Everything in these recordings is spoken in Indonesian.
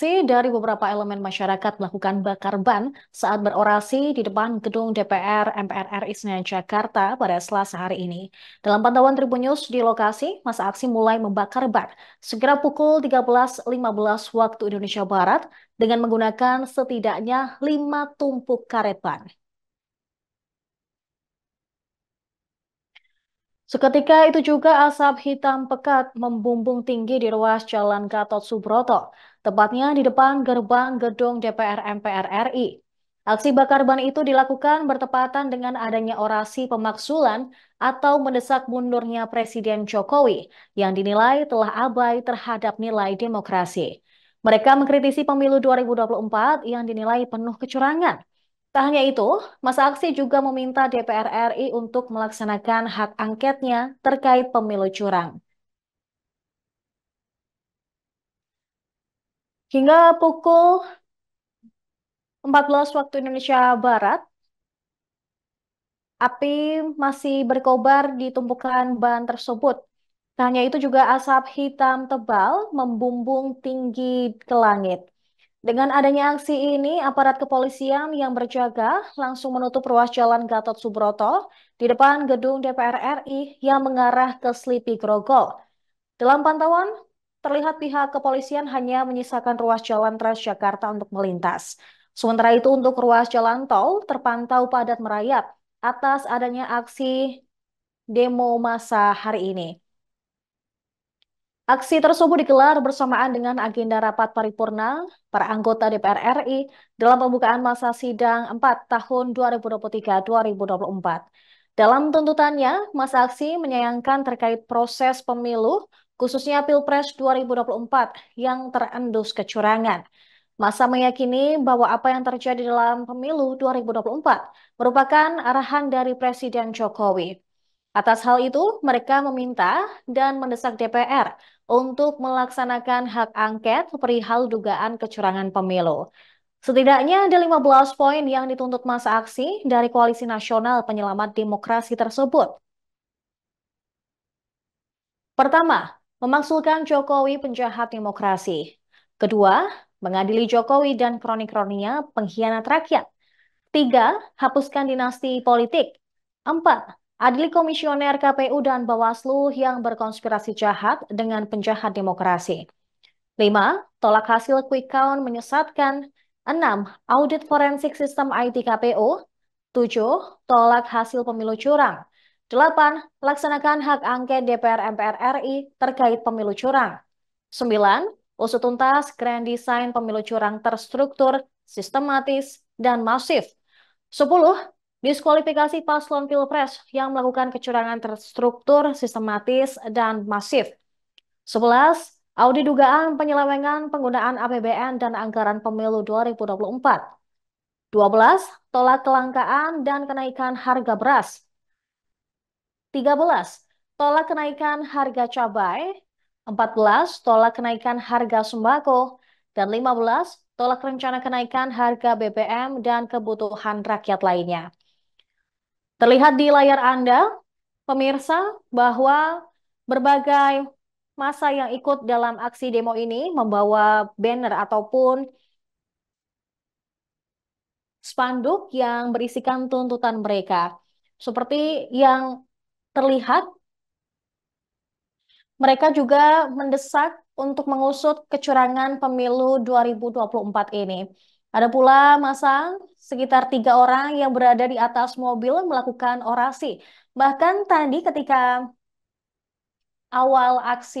Aksi dari beberapa elemen masyarakat melakukan bakar ban saat berorasi di depan gedung DPR MPR RI Senayan Jakarta pada Selasa hari ini. Dalam pantauan Tribun News di lokasi, masa aksi mulai membakar ban segera pukul 13.15 waktu Indonesia Barat dengan menggunakan setidaknya lima tumpuk karet ban. Seketika itu juga asap hitam pekat membumbung tinggi di ruas Jalan Gatot Subroto tepatnya di depan gerbang gedung DPR MPR RI. Aksi bakar ban itu dilakukan bertepatan dengan adanya orasi pemaksulan atau mendesak mundurnya Presiden Jokowi yang dinilai telah abai terhadap nilai demokrasi. Mereka mengkritisi pemilu 2024 yang dinilai penuh kecurangan. Tak hanya itu, masa aksi juga meminta DPR RI untuk melaksanakan hak angketnya terkait pemilu curang. Hingga pukul 14 waktu Indonesia Barat, api masih berkobar di tumpukan ban tersebut. Tak hanya itu juga asap hitam tebal membumbung tinggi ke langit. Dengan adanya aksi ini, aparat kepolisian yang berjaga langsung menutup ruas jalan Gatot Subroto di depan gedung DPR RI yang mengarah ke Slipi Grogol. Dalam pantauan, terlihat pihak kepolisian hanya menyisakan ruas jalan Transjakarta untuk melintas. Sementara itu untuk ruas jalan tol terpantau padat merayap atas adanya aksi demo masa hari ini. Aksi tersebut digelar bersamaan dengan agenda rapat paripurna para anggota DPR RI dalam pembukaan masa sidang 4 tahun 2023-2024. Dalam tuntutannya, masa aksi menyayangkan terkait proses pemilu khususnya Pilpres 2024 yang terendus kecurangan. Masa meyakini bahwa apa yang terjadi dalam pemilu 2024 merupakan arahan dari Presiden Jokowi. Atas hal itu, mereka meminta dan mendesak DPR untuk melaksanakan hak angket perihal dugaan kecurangan pemilu. Setidaknya ada 15 poin yang dituntut masa aksi dari Koalisi Nasional Penyelamat Demokrasi tersebut. Pertama, memaksulkan Jokowi penjahat demokrasi. Kedua, mengadili Jokowi dan kroni-kroninya pengkhianat rakyat. Tiga, hapuskan dinasti politik. Empat, adili komisioner KPU dan Bawaslu yang berkonspirasi jahat dengan penjahat demokrasi. Lima, tolak hasil quick count menyesatkan. Enam, audit forensik sistem IT KPU. Tujuh, tolak hasil pemilu curang. 8. Laksanakan hak angket DPR MPR RI terkait pemilu curang. 9. Usut tuntas grand design pemilu curang terstruktur, sistematis, dan masif. 10. Diskualifikasi paslon pilpres yang melakukan kecurangan terstruktur, sistematis, dan masif. 11. Audit dugaan penyelewengan penggunaan APBN dan anggaran pemilu 2024. 12. Tolak kelangkaan dan kenaikan harga beras. 13. Tolak kenaikan harga cabai. 14. Tolak kenaikan harga sembako. Dan 15. Tolak rencana kenaikan harga BBM dan kebutuhan rakyat lainnya. Terlihat di layar Anda, pemirsa, bahwa berbagai masa yang ikut dalam aksi demo ini membawa banner ataupun spanduk yang berisikan tuntutan mereka. Seperti yang terlihat. Mereka juga mendesak untuk mengusut kecurangan pemilu 2024 ini. Ada pula masa sekitar tiga orang yang berada di atas mobil melakukan orasi. Bahkan tadi ketika awal aksi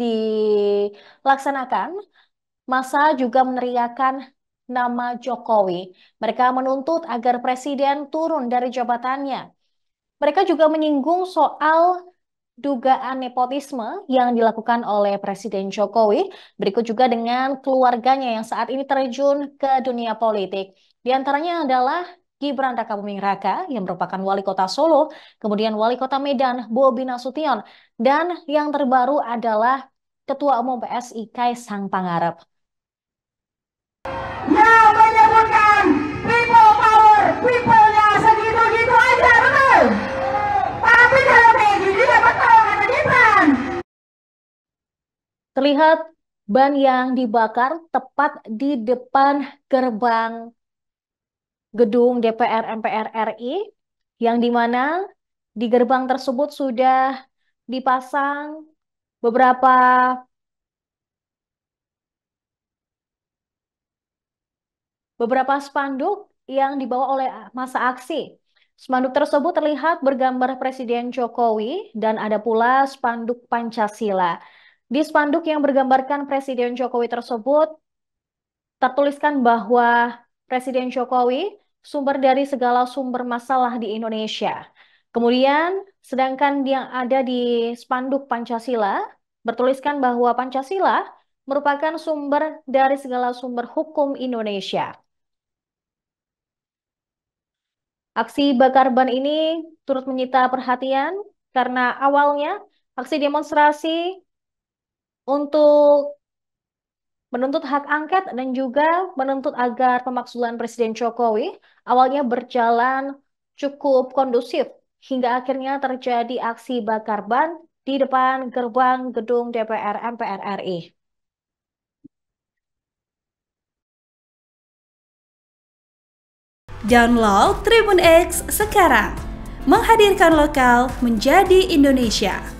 dilaksanakan, masa juga meneriakan nama Jokowi. Mereka menuntut agar presiden turun dari jabatannya. Mereka juga menyinggung soal dugaan nepotisme yang dilakukan oleh Presiden Jokowi, berikut juga dengan keluarganya yang saat ini terjun ke dunia politik. Di antaranya adalah Gibran Raka Raka yang merupakan wali kota Solo, kemudian wali kota Medan Bobi Nasution, dan yang terbaru adalah Ketua Umum PSI Kai Sang Pangarep. Yang menyebutkan people power, people terlihat ban yang dibakar tepat di depan gerbang gedung DPR MPR RI yang mana di gerbang tersebut sudah dipasang beberapa beberapa spanduk yang dibawa oleh masa aksi. Spanduk tersebut terlihat bergambar Presiden Jokowi dan ada pula spanduk Pancasila. Di spanduk yang bergambarkan Presiden Jokowi tersebut tertuliskan bahwa Presiden Jokowi sumber dari segala sumber masalah di Indonesia. Kemudian sedangkan yang ada di spanduk Pancasila bertuliskan bahwa Pancasila merupakan sumber dari segala sumber hukum Indonesia. Aksi bakar ban ini turut menyita perhatian karena awalnya aksi demonstrasi untuk menuntut hak angket dan juga menuntut agar pemaksulan Presiden Jokowi awalnya berjalan cukup kondusif hingga akhirnya terjadi aksi bakar ban di depan gerbang gedung DPR MPR RI. Download Tribun X sekarang. Menghadirkan lokal menjadi Indonesia.